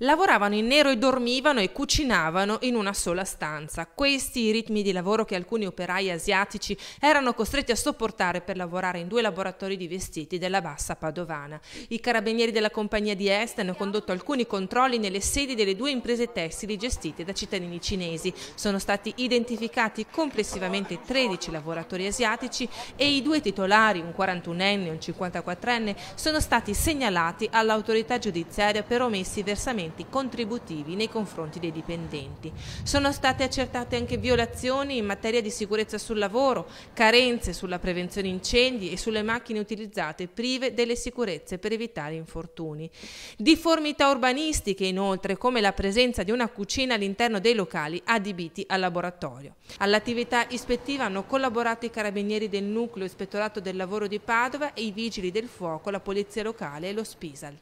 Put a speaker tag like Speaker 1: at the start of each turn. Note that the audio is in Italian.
Speaker 1: Lavoravano in nero e dormivano e cucinavano in una sola stanza. Questi i ritmi di lavoro che alcuni operai asiatici erano costretti a sopportare per lavorare in due laboratori di vestiti della bassa padovana. I carabinieri della compagnia di Est hanno condotto alcuni controlli nelle sedi delle due imprese tessili gestite da cittadini cinesi. Sono stati identificati complessivamente 13 lavoratori asiatici e i due titolari, un 41enne e un 54enne, sono stati segnalati all'autorità giudiziaria per omessi versamenti adempimenti contributivi nei confronti dei dipendenti. Sono state accertate anche violazioni in materia di sicurezza sul lavoro, carenze sulla prevenzione incendi e sulle macchine utilizzate prive delle sicurezze per evitare infortuni. Diformità urbanistiche inoltre come la presenza di una cucina all'interno dei locali adibiti al laboratorio. All'attività ispettiva hanno collaborato i carabinieri del nucleo ispettorato del lavoro di Padova e i vigili del fuoco, la polizia locale e lo Spisal.